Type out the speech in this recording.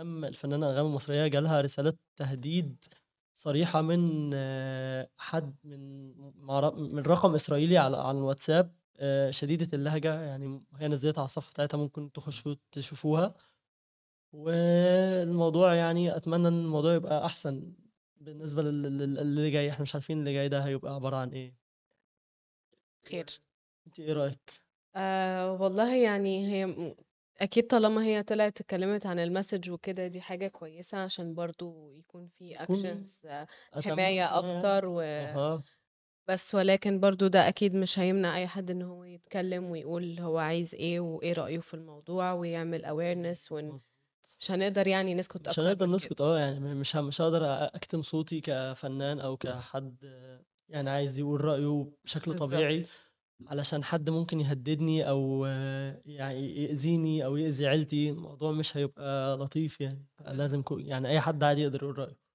أم الفنانة أنغام المصرية جالها رسالة تهديد صريحة من آه، حد من من رقم إسرائيلي على على الواتساب آه، شديدة اللهجة يعني هي نزلتها على الصفحة بتاعتها ممكن تخشوا تشوفوها والموضوع يعني أتمنى إن الموضوع يبقى أحسن بالنسبة للي جاي احنا مش عارفين اللي جاي ده هيبقى عبارة عن ايه خير انت ايه رأيك؟ آه والله يعني هي أكيد طالما هي طلعت اتكلمت عن المسج وكده دي حاجة كويسة عشان برضه يكون في اكشنز actions حماية آه، أكتر و بس ولكن برضه ده أكيد مش هيمنع أي حد إن هو يتكلم ويقول هو عايز إيه وإيه رأيه في الموضوع ويعمل awareness ون... مش هنقدر يعني نسكت مش هنقدر نسكت اه يعني مش مش هقدر أكتم صوتي كفنان أو كحد يعني عايز يقول رأيه بشكل طبيعي علشان حد ممكن يهددني او آه، يعني يأذيني او يأذي عيلتي الموضوع مش هيبقى لطيف يعني لازم كل يعني اي حد عادي يقدر يقول رأيه